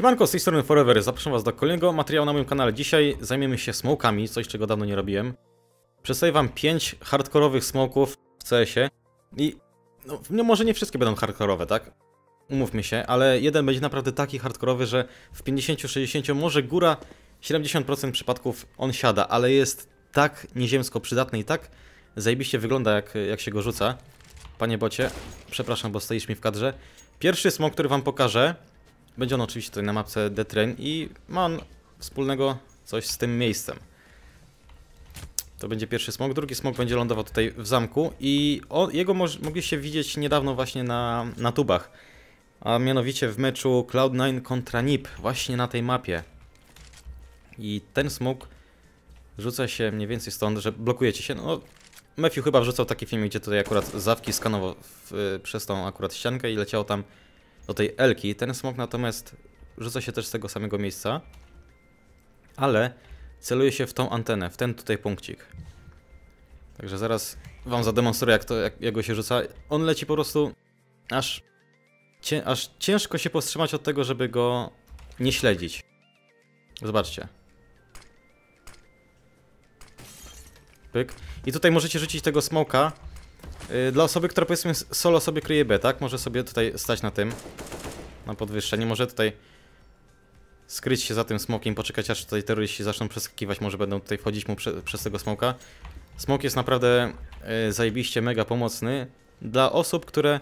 Siemanko, z tej strony Forever, zapraszam was do kolejnego materiału na moim kanale. Dzisiaj zajmiemy się smokami, coś czego dawno nie robiłem. Przedstawię wam 5 hardkorowych smoków w CS-ie i no, no, może nie wszystkie będą hardkorowe, tak? Umówmy się, ale jeden będzie naprawdę taki hardkorowy, że w 50-60 może góra 70% przypadków on siada, ale jest tak nieziemsko przydatny i tak zajebiście wygląda jak, jak się go rzuca. Panie bocie, przepraszam, bo stoisz mi w kadrze. Pierwszy smok, który wam pokażę będzie on oczywiście tutaj na mapce The Train i ma on wspólnego coś z tym miejscem. To będzie pierwszy smok. Drugi smok będzie lądował tutaj w zamku i on, jego mogliście widzieć niedawno właśnie na, na tubach. A mianowicie w meczu Cloud9 kontra NIP, właśnie na tej mapie. I ten smok rzuca się mniej więcej stąd, że blokujecie się. No, Matthew chyba wrzucał taki film, gdzie tutaj akurat zawki skanował w, y, przez tą akurat ściankę i leciał tam do tej Elki. Ten smok natomiast rzuca się też z tego samego miejsca, ale celuje się w tą antenę, w ten tutaj punkcik. Także zaraz wam zademonstruję, jak, to, jak, jak go się rzuca. On leci po prostu aż, cię, aż ciężko się powstrzymać od tego, żeby go nie śledzić. Zobaczcie. Pyk. I tutaj możecie rzucić tego smoka Y, dla osoby, która powiedzmy solo sobie kryje B, tak? Może sobie tutaj stać na tym. Na podwyższeniu. Może tutaj skryć się za tym smokiem, poczekać aż tutaj terroryści zaczną przeskakiwać. Może będą tutaj wchodzić mu prze, przez tego smoka. Smok jest naprawdę y, zajebiście mega pomocny dla osób, które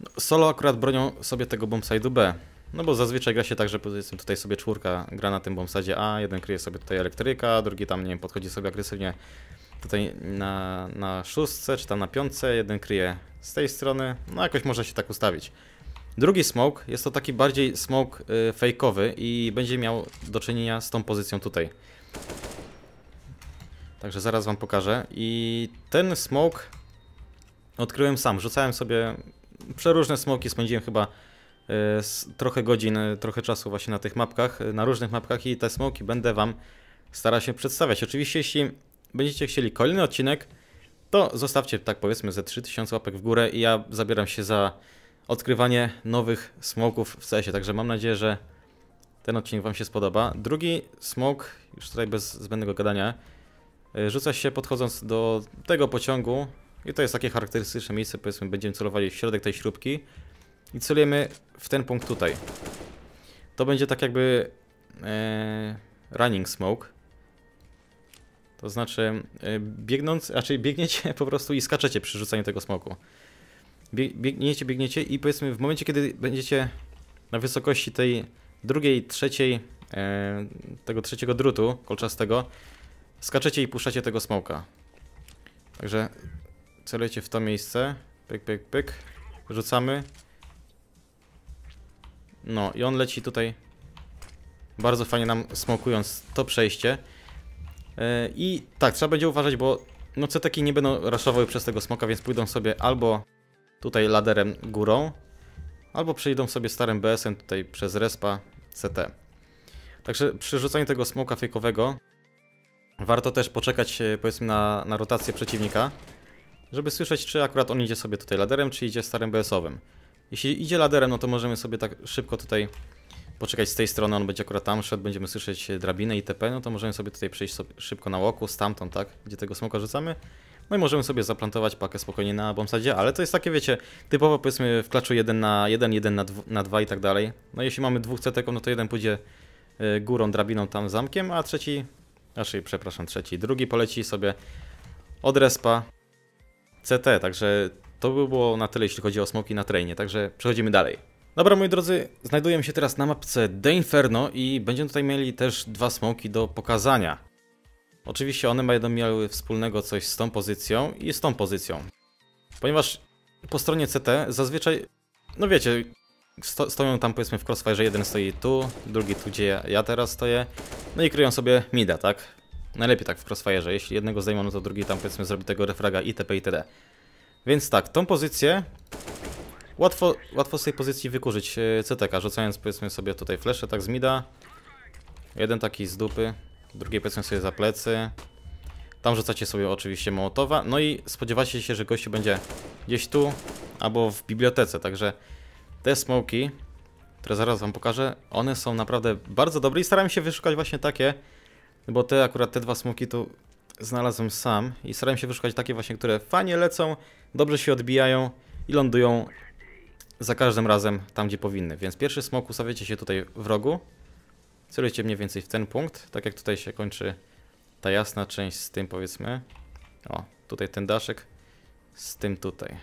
no, solo akurat bronią sobie tego bombside'u B. No bo zazwyczaj gra się tak, że powiedzmy tutaj sobie czwórka gra na tym bombsadzie A, jeden kryje sobie tutaj elektryka, drugi tam, nie wiem, podchodzi sobie agresywnie tutaj na, na szóstce czy tam na piątce, jeden kryje z tej strony, no jakoś może się tak ustawić. Drugi smoke jest to taki bardziej smoke y, fejkowy i będzie miał do czynienia z tą pozycją tutaj. Także zaraz wam pokażę. I ten smoke odkryłem sam. Rzucałem sobie przeróżne smoki, spędziłem chyba y, trochę godzin, y, trochę czasu właśnie na tych mapkach, y, na różnych mapkach i te smoki będę wam starał się przedstawiać. Oczywiście jeśli będziecie chcieli kolejny odcinek, to zostawcie tak powiedzmy ze 3000 łapek w górę i ja zabieram się za odkrywanie nowych smoków w CS-ie. Także mam nadzieję, że ten odcinek Wam się spodoba. Drugi smok, już tutaj bez zbędnego gadania, y, rzuca się podchodząc do tego pociągu i to jest takie charakterystyczne miejsce, powiedzmy będziemy celowali w środek tej śrubki i celujemy w ten punkt tutaj. To będzie tak jakby e, running smoke, to znaczy, y, biegnąc, raczej biegniecie po prostu i skaczecie przy rzucaniu tego smoku. Biegniecie, biegniecie i powiedzmy w momencie, kiedy będziecie na wysokości tej drugiej, trzeciej, e, tego trzeciego drutu kolczastego, skaczecie i puszczacie tego smoka. Także celujecie w to miejsce, pyk, pyk, pyk, rzucamy. No i on leci tutaj bardzo fajnie nam smokując to przejście. E, I tak, trzeba będzie uważać, bo no ceteki nie będą raszowały przez tego smoka, więc pójdą sobie albo tutaj laderem górą, albo przejdą sobie starym BS-em tutaj przez respa CT. Także przy rzucaniu tego smoka fejkowego warto też poczekać e, powiedzmy na, na rotację przeciwnika, żeby słyszeć czy akurat on idzie sobie tutaj laderem, czy idzie starym BS-owym. Jeśli idzie laderem, no to możemy sobie tak szybko tutaj poczekać z tej strony, on będzie akurat tam szedł, będziemy słyszeć drabinę itp. No to możemy sobie tutaj przejść sobie szybko na łoku, stamtąd, tak? Gdzie tego smoka rzucamy. No i możemy sobie zaplantować pakę spokojnie na bombsadzie, ale to jest takie, wiecie, typowo powiedzmy w klaczu 1 na 1, 1 na 2, na 2 i tak dalej. No jeśli mamy dwóch ceteków, no to jeden pójdzie e, górą, drabiną, tam zamkiem, a trzeci, znaczy przepraszam, trzeci, drugi poleci sobie od respa CT, także to by było na tyle, jeśli chodzi o smoki na trainie, także przechodzimy dalej. Dobra, moi drodzy, znajdujemy się teraz na mapce De Inferno i będziemy tutaj mieli też dwa smoki do pokazania. Oczywiście one będą miały wspólnego coś z tą pozycją i z tą pozycją. Ponieważ po stronie CT zazwyczaj, no wiecie, sto stoją tam powiedzmy w crossfire, jeden stoi tu, drugi tu, gdzie ja, ja teraz stoję. No i kryją sobie mida, tak? Najlepiej tak w crossfire, jeśli jednego zdejmą, no to drugi tam powiedzmy zrobi tego refraga itp itd. Więc tak, tą pozycję Łatwo, łatwo z tej pozycji wykurzyć e, CTK, rzucając powiedzmy sobie tutaj flesze tak z mida. Jeden taki z dupy, drugi powiedzmy sobie za plecy. Tam rzucacie sobie oczywiście mołotowa, no i spodziewacie się, że gościu będzie gdzieś tu albo w bibliotece, także te smoki, które zaraz wam pokażę, one są naprawdę bardzo dobre i staram się wyszukać właśnie takie, bo te akurat te dwa smoki tu znalazłem sam i staram się wyszukać takie właśnie, które fajnie lecą, dobrze się odbijają i lądują za każdym razem tam, gdzie powinny. Więc pierwszy smok ustawiacie się tutaj w rogu, celujcie mniej więcej w ten punkt, tak jak tutaj się kończy ta jasna część z tym powiedzmy. O, tutaj ten daszek z tym tutaj.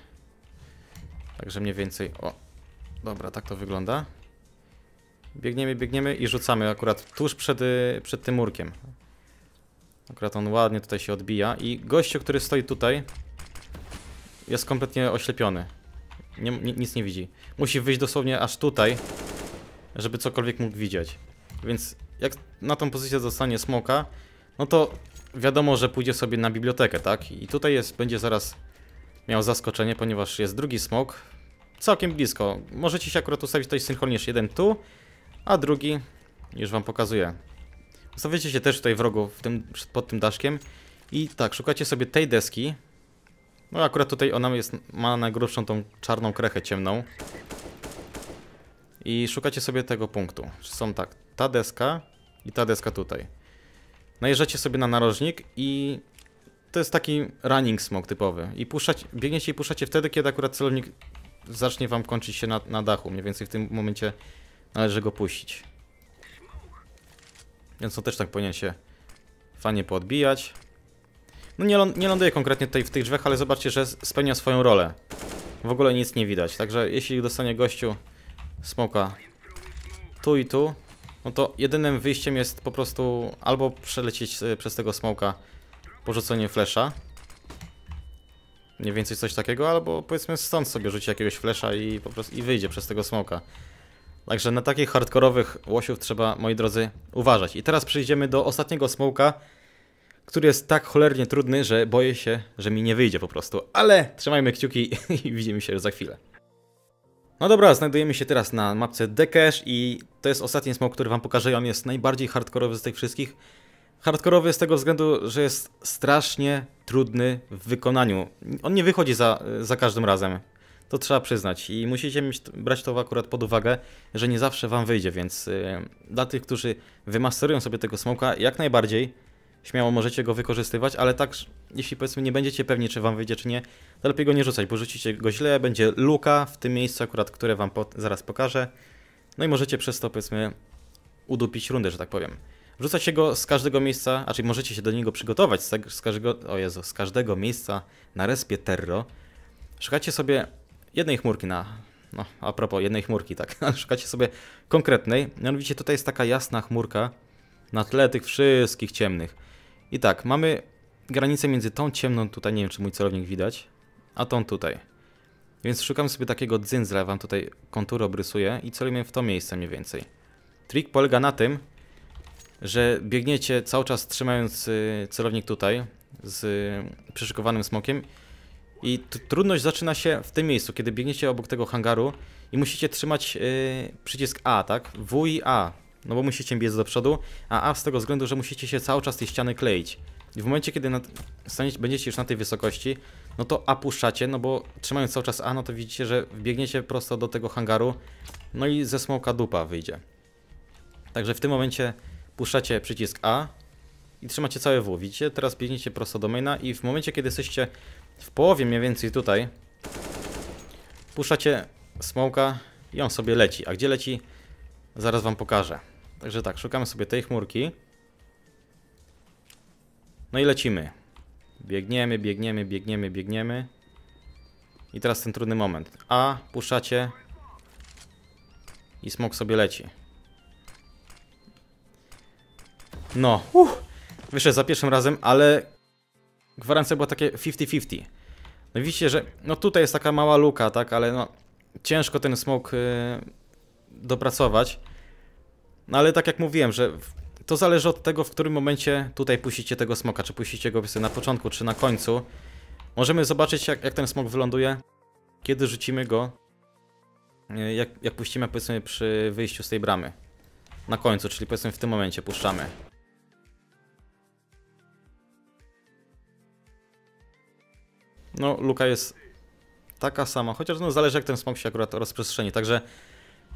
Także mniej więcej, o, dobra, tak to wygląda. Biegniemy, biegniemy i rzucamy akurat tuż przed, y, przed tym murkiem. Akurat on ładnie tutaj się odbija i gościu, który stoi tutaj jest kompletnie oślepiony. Nie, nic nie widzi. Musi wyjść dosłownie aż tutaj, żeby cokolwiek mógł widzieć. Więc jak na tą pozycję zostanie smoka, no to wiadomo, że pójdzie sobie na bibliotekę, tak? I tutaj jest, będzie zaraz miał zaskoczenie, ponieważ jest drugi smok. Całkiem blisko. Możecie się akurat ustawić tutaj synchronicznie jeden tu, a drugi już wam pokazuję. Ustawicie się też tutaj w rogu, w tym, pod tym daszkiem. I tak, szukacie sobie tej deski, no akurat tutaj ona jest, ma najgrubszą tą czarną krechę ciemną. I szukacie sobie tego punktu. Są tak, ta deska i ta deska tutaj. Najeżdżacie sobie na narożnik i to jest taki running smog typowy. I puszczać, biegniecie i puszacie wtedy, kiedy akurat celownik zacznie wam kończyć się na, na dachu. Mniej więcej w tym momencie należy go puścić. Więc on też tak powinien się fajnie poodbijać. No nie, nie ląduje konkretnie tutaj w tych drzwiach, ale zobaczcie, że spełnia swoją rolę. W ogóle nic nie widać, także jeśli dostanie gościu smoka tu i tu, no to jedynym wyjściem jest po prostu albo przelecieć e, przez tego smoka porzucenie flesza. Mniej więcej coś takiego, albo powiedzmy stąd sobie rzuci jakiegoś flesza i po prostu i wyjdzie przez tego smoka. Także na takich hardkorowych łosiów trzeba, moi drodzy, uważać. I teraz przejdziemy do ostatniego smoka, który jest tak cholernie trudny, że boję się, że mi nie wyjdzie po prostu. Ale trzymajmy kciuki i widzimy się za chwilę. No dobra, znajdujemy się teraz na mapce Dekesh i to jest ostatni smok, który wam pokażę. On jest najbardziej hardkorowy z tych wszystkich. Hardkorowy z tego względu, że jest strasznie trudny w wykonaniu. On nie wychodzi za, za każdym razem. To trzeba przyznać i musicie mieć, brać to akurat pod uwagę, że nie zawsze wam wyjdzie, więc yy, dla tych, którzy wymasterują sobie tego smoka, jak najbardziej śmiało możecie go wykorzystywać, ale tak, jeśli powiedzmy nie będziecie pewni, czy wam wyjdzie, czy nie, to lepiej go nie rzucać, bo rzucicie go źle, będzie luka w tym miejscu akurat, które wam po zaraz pokażę. No i możecie przez to, powiedzmy, udupić rundę, że tak powiem. Rzucać się go z każdego miejsca, a czyli możecie się do niego przygotować z, z każdego, o Jezu, z każdego miejsca na respie Terro. Szukacie sobie jednej chmurki na, no a propos jednej chmurki, tak, szukacie sobie konkretnej. Mianowicie tutaj jest taka jasna chmurka na tle tych wszystkich ciemnych. I tak, mamy granicę między tą ciemną tutaj, nie wiem czy mój celownik widać, a tą tutaj. Więc szukam sobie takiego dzyndzla, wam tutaj kontury obrysuję i celujemy w to miejsce mniej więcej. Trik polega na tym, że biegniecie cały czas trzymając y, celownik tutaj z y, przeszykowanym smokiem i trudność zaczyna się w tym miejscu, kiedy biegniecie obok tego hangaru i musicie trzymać y, przycisk A, tak? W i A no bo musicie biec do przodu, a A z tego względu, że musicie się cały czas tej ściany kleić. I w momencie, kiedy staniecie, będziecie już na tej wysokości, no to A puszczacie, no bo trzymając cały czas A, no to widzicie, że wbiegniecie prosto do tego hangaru, no i ze smoka dupa wyjdzie. Także w tym momencie puszczacie przycisk A i trzymacie całe W, widzicie? Teraz biegniecie prosto do maina i w momencie, kiedy jesteście w połowie mniej więcej tutaj, puszczacie smoka i on sobie leci. A gdzie leci? Zaraz wam pokażę. Także tak, szukamy sobie tej chmurki. No i lecimy. Biegniemy, biegniemy, biegniemy, biegniemy. I teraz ten trudny moment. A, puszczacie. I smok sobie leci. No, uh, wyszedł za pierwszym razem, ale gwarancja była takie 50-50. No widzicie, że no tutaj jest taka mała luka, tak, ale no ciężko ten smok yy, dopracować. No ale tak jak mówiłem, że to zależy od tego, w którym momencie tutaj puścicie tego smoka. Czy puścicie go na początku, czy na końcu. Możemy zobaczyć, jak, jak ten smok wyląduje, kiedy rzucimy go, e, jak, jak puścimy, powiedzmy, przy wyjściu z tej bramy. Na końcu, czyli powiedzmy w tym momencie puszczamy. No, luka jest taka sama, chociaż no, zależy jak ten smok się akurat rozprzestrzeni, także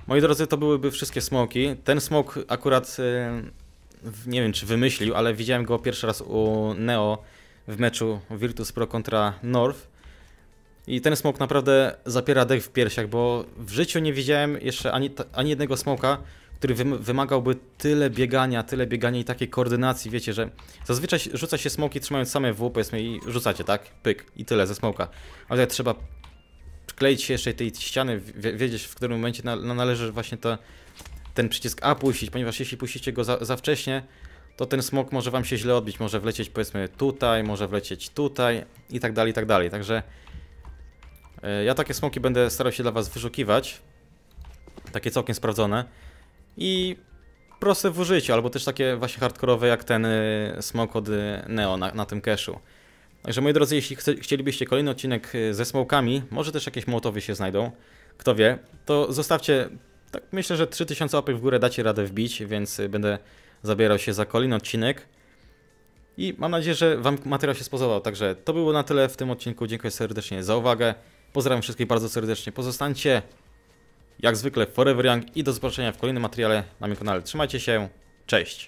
Moi drodzy, to byłyby wszystkie smoki. Ten smok akurat, y, nie wiem czy wymyślił, ale widziałem go pierwszy raz u Neo w meczu Virtus Pro kontra North. I ten smok naprawdę zapiera dech w piersiach, bo w życiu nie widziałem jeszcze ani, ani jednego smoka, który wymagałby tyle biegania, tyle biegania i takiej koordynacji, wiecie, że zazwyczaj rzuca się smoki trzymając same w powiedzmy i rzucacie, tak? Pyk i tyle ze smoka. Ale trzeba przykleić się jeszcze tej ściany, wiedzieć w którym momencie na no, należy właśnie to, ten przycisk A puścić, ponieważ jeśli puścicie go za, za wcześnie, to ten smok może wam się źle odbić, może wlecieć powiedzmy tutaj, może wlecieć tutaj i tak dalej, i tak dalej. Także e, ja takie smoki będę starał się dla was wyszukiwać, takie całkiem sprawdzone i proste w użyciu, albo też takie właśnie hardkorowe jak ten e, smok od e, Neo na, na tym cache'u. Także moi drodzy, jeśli chcielibyście kolejny odcinek e, ze smołkami, może też jakieś mołotowy się znajdą, kto wie, to zostawcie, tak myślę, że 3000 łapek w górę dacie radę wbić, więc e, będę zabierał się za kolejny odcinek. I mam nadzieję, że Wam materiał się spodobał. Także to było na tyle w tym odcinku. Dziękuję serdecznie za uwagę. Pozdrawiam wszystkich bardzo serdecznie. Pozostańcie jak zwykle Forever Young i do zobaczenia w kolejnym materiale na moim kanale. Trzymajcie się. Cześć.